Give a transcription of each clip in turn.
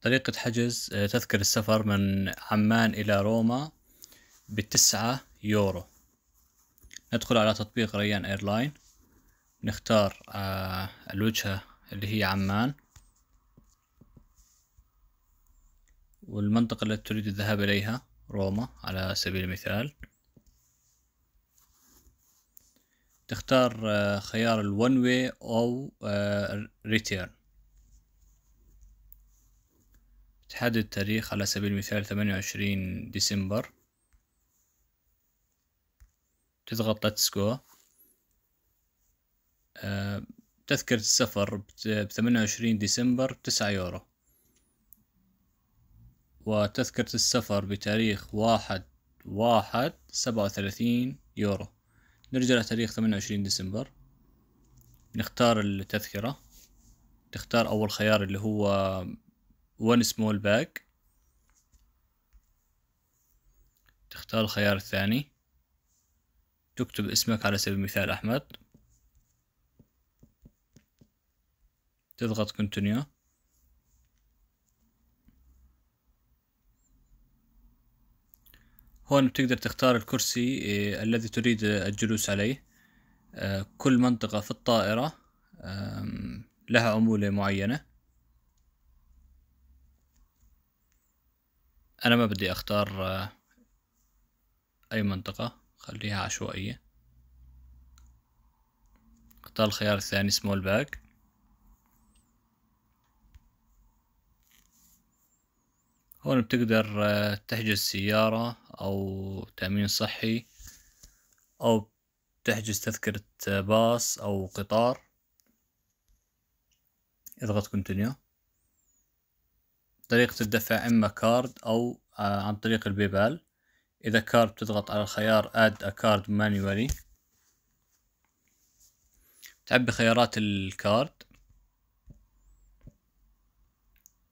طريقة حجز آه، تذكرة السفر من عمان إلى روما بتسعة يورو ندخل على تطبيق ريان ايرلاين نختار آه، الوجهة اللي هي عمان والمنطقة التي تريد الذهاب إليها روما على سبيل المثال تختار آه، خيار الون واي أو ريتيرن تحدد تاريخ على سبيل المثال ثمانية وعشرين ديسمبر تضغط Let's Go تذكرة السفر بثمانية وعشرين ديسمبر تسعة يورو وتذكرة السفر بتاريخ واحد واحد سبعة وثلاثين يورو نرجع لتاريخ ثمانية وعشرين ديسمبر نختار التذكرة تختار أول خيار اللي هو one small bag تختار الخيار الثاني تكتب اسمك على سبيل المثال أحمد تضغط continue هون بتقدر تختار الكرسي آه، الذي تريد الجلوس عليه آه، كل منطقة في الطائرة لها عمولة معينة انا ما بدي اختار آه، اي منطقة خليها عشوائية اختار الخيار الثاني سمول باك هون بتقدر آه، تحجز سيارة او تأمين صحي او تحجز تذكرة آه، باص او قطار اضغط كونتينيو طريقة الدفع إما كارد أو آه، عن طريق البيبال إذا كارد تضغط على الخيار add a card manually تعبي خيارات الكارد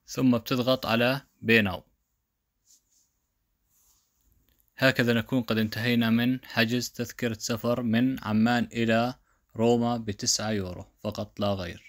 ثم بتضغط على pay now هكذا نكون قد انتهينا من حجز تذكرة سفر من عمان إلى روما بتسعة يورو فقط لا غير